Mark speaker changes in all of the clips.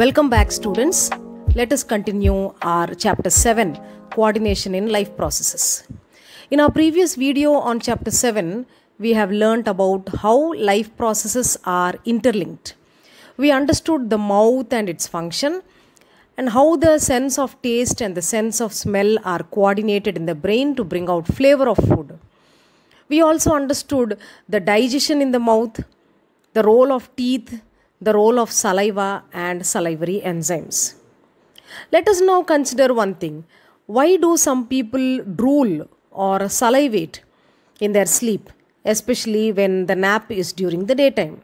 Speaker 1: Welcome back, students. Let us continue our Chapter 7 Coordination in Life Processes. In our previous video on Chapter 7, we have learnt about how life processes are interlinked. We understood the mouth and its function, and how the sense of taste and the sense of smell are coordinated in the brain to bring out flavor of food. We also understood the digestion in the mouth, the role of teeth the role of saliva and salivary enzymes. Let us now consider one thing. Why do some people drool or salivate in their sleep, especially when the nap is during the daytime?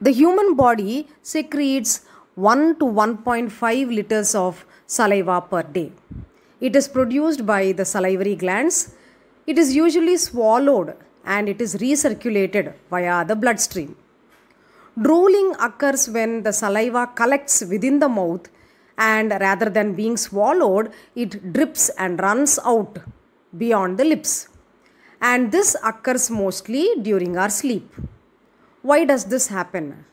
Speaker 1: The human body secretes 1 to 1.5 liters of saliva per day. It is produced by the salivary glands. It is usually swallowed and it is recirculated via the bloodstream. Drooling occurs when the saliva collects within the mouth and rather than being swallowed, it drips and runs out beyond the lips. And this occurs mostly during our sleep. Why does this happen?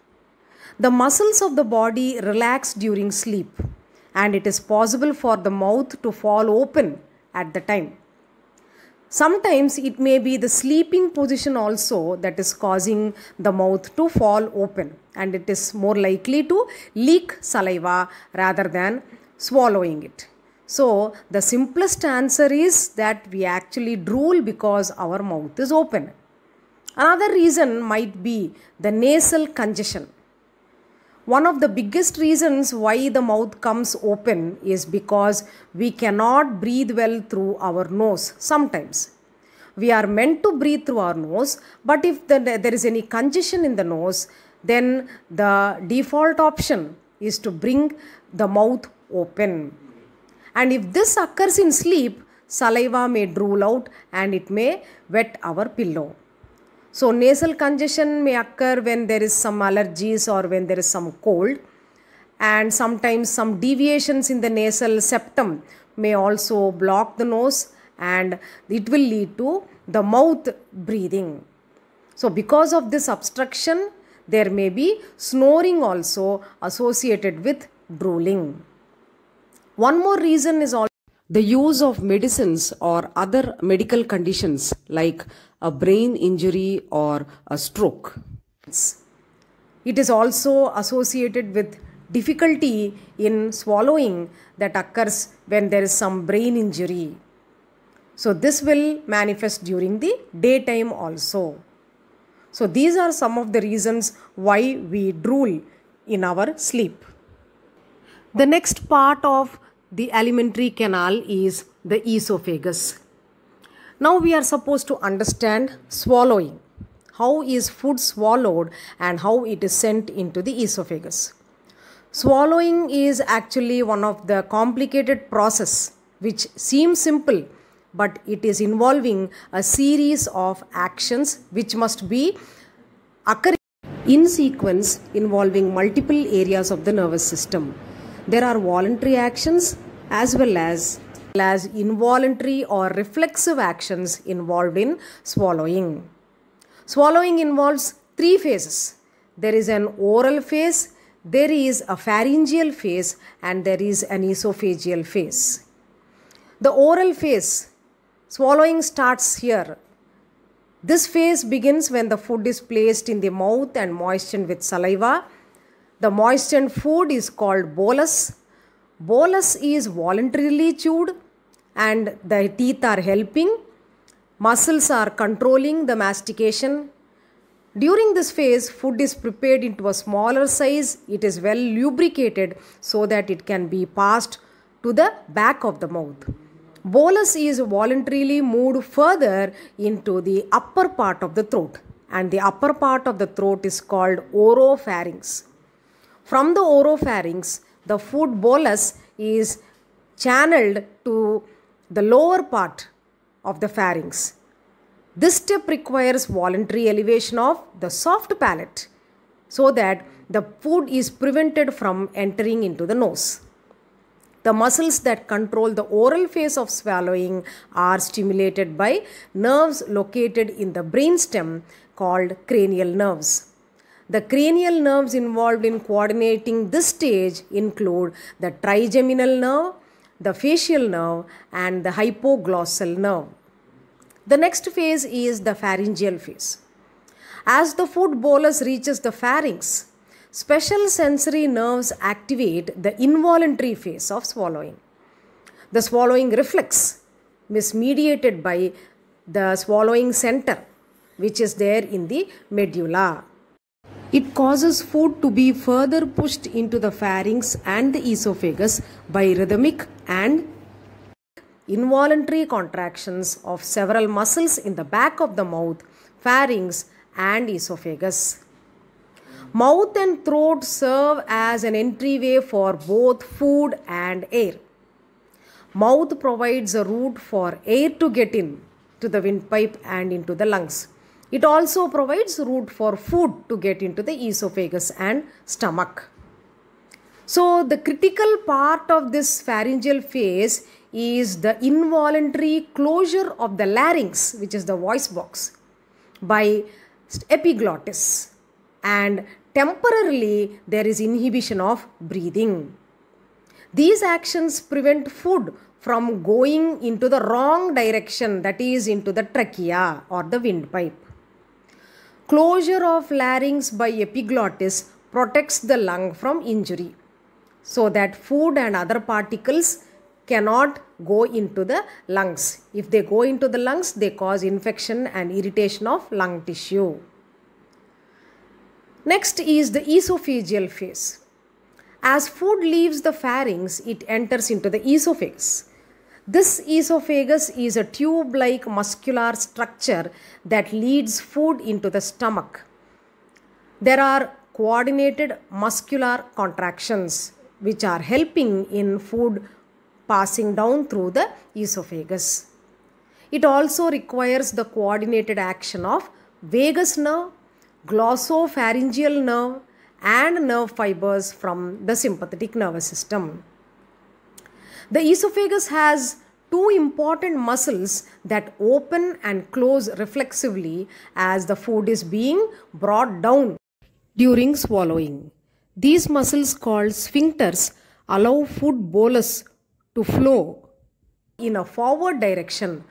Speaker 1: The muscles of the body relax during sleep and it is possible for the mouth to fall open at the time. Sometimes it may be the sleeping position also that is causing the mouth to fall open and it is more likely to leak saliva rather than swallowing it. So, the simplest answer is that we actually drool because our mouth is open. Another reason might be the nasal congestion one of the biggest reasons why the mouth comes open is because we cannot breathe well through our nose sometimes we are meant to breathe through our nose but if the, there is any congestion in the nose then the default option is to bring the mouth open and if this occurs in sleep saliva may drool out and it may wet our pillow so, nasal congestion may occur when there is some allergies or when there is some cold, and sometimes some deviations in the nasal septum may also block the nose and it will lead to the mouth breathing. So, because of this obstruction, there may be snoring also associated with drooling. One more reason is also the use of medicines or other medical conditions like a brain injury or a stroke. It is also associated with difficulty in swallowing that occurs when there is some brain injury. So, this will manifest during the daytime also. So, these are some of the reasons why we drool in our sleep. The next part of the alimentary canal is the esophagus. Now we are supposed to understand swallowing. How is food swallowed and how it is sent into the esophagus. Swallowing is actually one of the complicated process which seems simple but it is involving a series of actions which must be occurring in sequence involving multiple areas of the nervous system. There are voluntary actions as well as as involuntary or reflexive actions involved in swallowing. Swallowing involves three phases. There is an oral phase, there is a pharyngeal phase, and there is an esophageal phase. The oral phase, swallowing starts here. This phase begins when the food is placed in the mouth and moistened with saliva the moistened food is called bolus. Bolus is voluntarily chewed and the teeth are helping. Muscles are controlling the mastication. During this phase, food is prepared into a smaller size. It is well lubricated so that it can be passed to the back of the mouth. Bolus is voluntarily moved further into the upper part of the throat and the upper part of the throat is called oropharynx. From the oropharynx, the food bolus is channeled to the lower part of the pharynx. This step requires voluntary elevation of the soft palate so that the food is prevented from entering into the nose. The muscles that control the oral phase of swallowing are stimulated by nerves located in the brainstem called cranial nerves. The cranial nerves involved in coordinating this stage include the trigeminal nerve, the facial nerve, and the hypoglossal nerve. The next phase is the pharyngeal phase. As the food bolus reaches the pharynx, special sensory nerves activate the involuntary phase of swallowing. The swallowing reflex is mediated by the swallowing center, which is there in the medulla. It causes food to be further pushed into the pharynx and the esophagus by rhythmic and involuntary contractions of several muscles in the back of the mouth, pharynx and esophagus. Mouth and throat serve as an entryway for both food and air. Mouth provides a route for air to get in to the windpipe and into the lungs. It also provides route for food to get into the esophagus and stomach. So, the critical part of this pharyngeal phase is the involuntary closure of the larynx, which is the voice box, by epiglottis, and temporarily there is inhibition of breathing. These actions prevent food from going into the wrong direction, that is, into the trachea or the windpipe. Closure of larynx by epiglottis protects the lung from injury so that food and other particles cannot go into the lungs. If they go into the lungs, they cause infection and irritation of lung tissue. Next is the esophageal phase. As food leaves the pharynx, it enters into the esophagus. This esophagus is a tube-like muscular structure that leads food into the stomach. There are coordinated muscular contractions which are helping in food passing down through the esophagus. It also requires the coordinated action of vagus nerve, glossopharyngeal nerve and nerve fibers from the sympathetic nervous system. The esophagus has two important muscles that open and close reflexively as the food is being brought down during swallowing. These muscles called sphincters allow food bolus to flow in a forward direction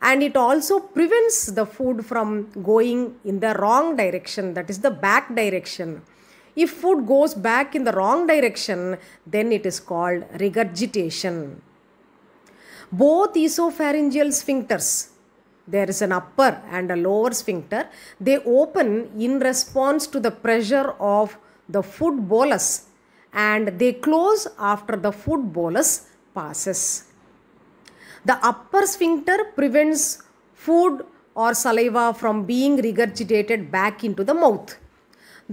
Speaker 1: and it also prevents the food from going in the wrong direction that is the back direction if food goes back in the wrong direction, then it is called regurgitation. Both esopharyngeal sphincters, there is an upper and a lower sphincter, they open in response to the pressure of the food bolus and they close after the food bolus passes. The upper sphincter prevents food or saliva from being regurgitated back into the mouth.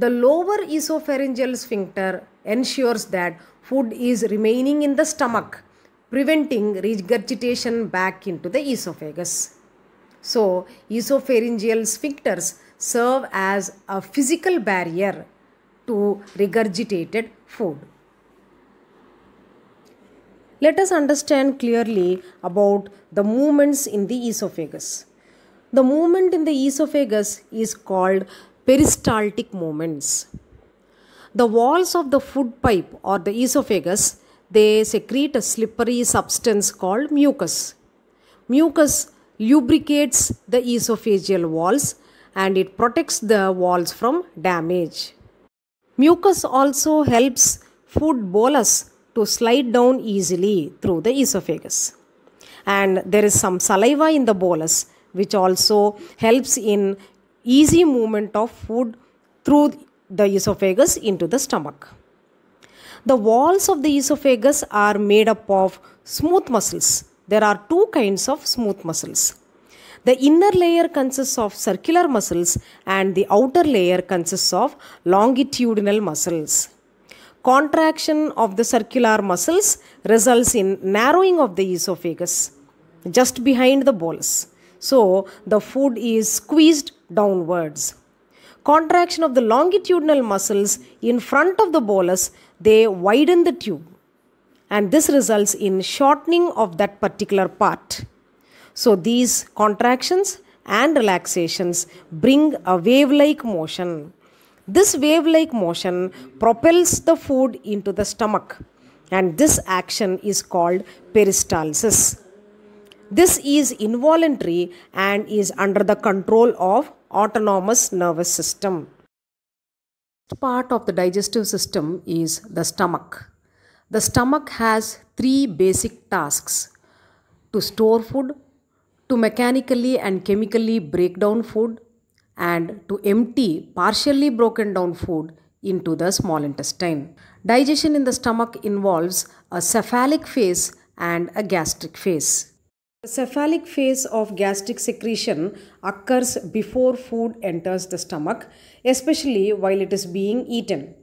Speaker 1: The lower esopharyngeal sphincter ensures that food is remaining in the stomach, preventing regurgitation back into the esophagus. So, esopharyngeal sphincters serve as a physical barrier to regurgitated food. Let us understand clearly about the movements in the esophagus. The movement in the esophagus is called peristaltic movements. The walls of the food pipe or the esophagus they secrete a slippery substance called mucus. Mucus lubricates the esophageal walls and it protects the walls from damage. Mucus also helps food bolus to slide down easily through the esophagus. And there is some saliva in the bolus which also helps in easy movement of food through the esophagus into the stomach. The walls of the esophagus are made up of smooth muscles. There are two kinds of smooth muscles. The inner layer consists of circular muscles and the outer layer consists of longitudinal muscles. Contraction of the circular muscles results in narrowing of the esophagus just behind the bolus. So the food is squeezed downwards. Contraction of the longitudinal muscles in front of the bolus, they widen the tube and this results in shortening of that particular part. So these contractions and relaxations bring a wave-like motion. This wave-like motion propels the food into the stomach and this action is called peristalsis. This is involuntary and is under the control of autonomous nervous system. Part of the digestive system is the stomach. The stomach has three basic tasks to store food, to mechanically and chemically break down food, and to empty partially broken down food into the small intestine. Digestion in the stomach involves a cephalic phase and a gastric phase. The cephalic phase of gastric secretion occurs before food enters the stomach, especially while it is being eaten.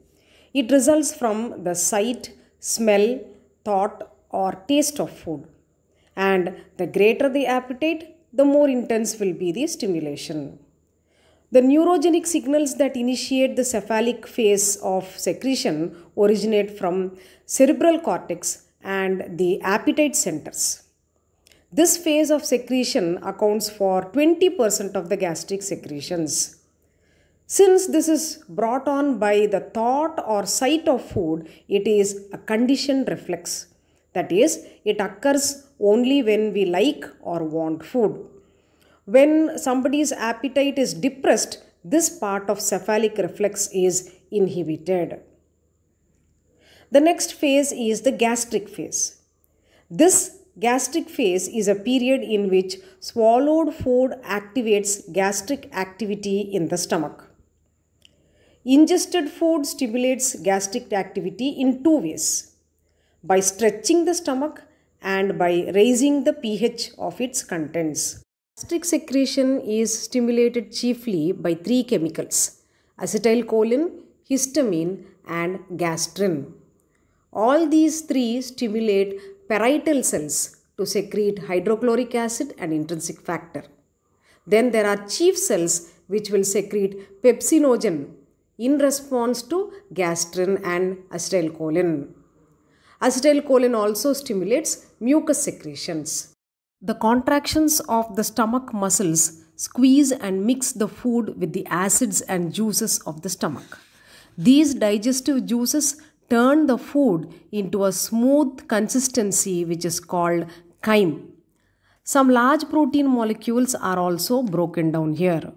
Speaker 1: It results from the sight, smell, thought, or taste of food. And the greater the appetite, the more intense will be the stimulation. The neurogenic signals that initiate the cephalic phase of secretion originate from cerebral cortex and the appetite centers. This phase of secretion accounts for 20% of the gastric secretions. Since this is brought on by the thought or sight of food, it is a conditioned reflex. That is, it occurs only when we like or want food. When somebody's appetite is depressed, this part of cephalic reflex is inhibited. The next phase is the gastric phase. This Gastric phase is a period in which swallowed food activates gastric activity in the stomach. Ingested food stimulates gastric activity in two ways by stretching the stomach and by raising the pH of its contents. Gastric secretion is stimulated chiefly by three chemicals acetylcholine, histamine, and gastrin. All these three stimulate parietal cells to secrete hydrochloric acid and intrinsic factor. Then there are chief cells which will secrete pepsinogen in response to gastrin and acetylcholine. Acetylcholine also stimulates mucus secretions. The contractions of the stomach muscles squeeze and mix the food with the acids and juices of the stomach. These digestive juices turn the food into a smooth consistency which is called chyme. Some large protein molecules are also broken down here.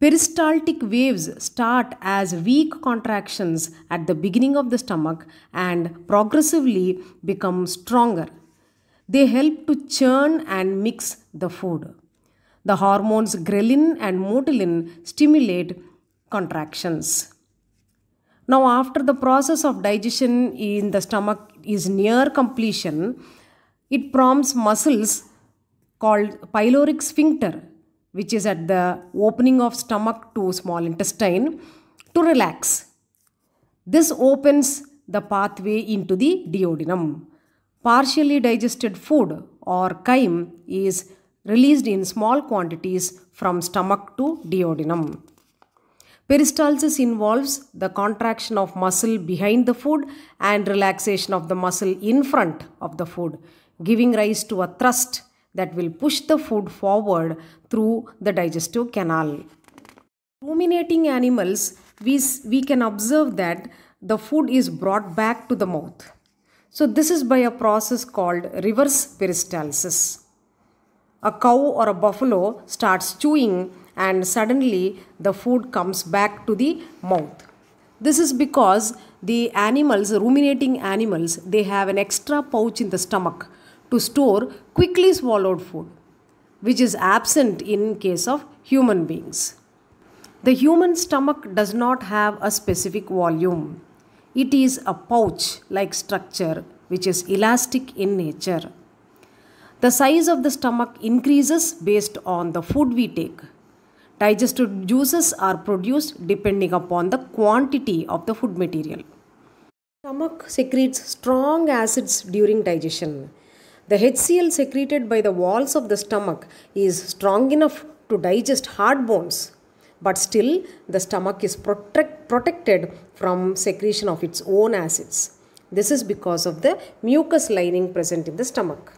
Speaker 1: Peristaltic waves start as weak contractions at the beginning of the stomach and progressively become stronger. They help to churn and mix the food. The hormones ghrelin and motilin stimulate contractions. Now, after the process of digestion in the stomach is near completion, it prompts muscles called pyloric sphincter, which is at the opening of stomach to small intestine, to relax. This opens the pathway into the duodenum. Partially digested food or chyme is released in small quantities from stomach to duodenum. Peristalsis involves the contraction of muscle behind the food and relaxation of the muscle in front of the food, giving rise to a thrust that will push the food forward through the digestive canal. Ruminating animals, we, we can observe that the food is brought back to the mouth. So this is by a process called reverse peristalsis. A cow or a buffalo starts chewing and suddenly the food comes back to the mouth. This is because the animals, ruminating animals, they have an extra pouch in the stomach to store quickly swallowed food, which is absent in case of human beings. The human stomach does not have a specific volume. It is a pouch like structure which is elastic in nature. The size of the stomach increases based on the food we take. Digestive juices are produced depending upon the quantity of the food material. Stomach secretes strong acids during digestion. The HCl secreted by the walls of the stomach is strong enough to digest hard bones, but still the stomach is protect, protected from secretion of its own acids. This is because of the mucus lining present in the stomach.